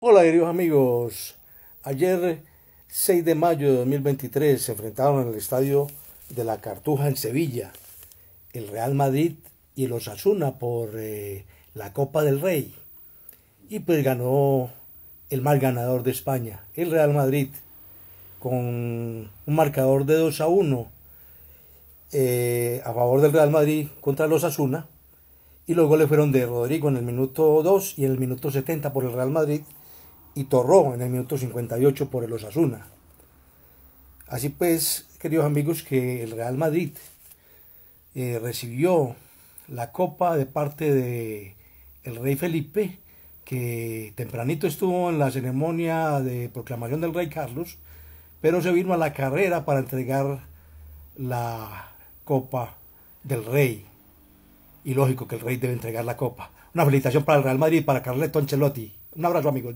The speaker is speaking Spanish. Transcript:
Hola queridos amigos, ayer 6 de mayo de 2023 se enfrentaron en el estadio de la Cartuja en Sevilla el Real Madrid y los Osasuna por eh, la Copa del Rey y pues ganó el mal ganador de España, el Real Madrid, con un marcador de 2 a 1 eh, a favor del Real Madrid contra los Osasuna y los goles fueron de Rodrigo en el minuto 2 y en el minuto 70 por el Real Madrid y Torró en el minuto 58 por el Osasuna. Así pues, queridos amigos, que el Real Madrid eh, recibió la copa de parte de el rey Felipe, que tempranito estuvo en la ceremonia de proclamación del rey Carlos, pero se vino a la carrera para entregar la copa del rey. Y lógico que el rey debe entregar la copa. Una felicitación para el Real Madrid, y para Carleto Ancelotti. Un abrazo amigos.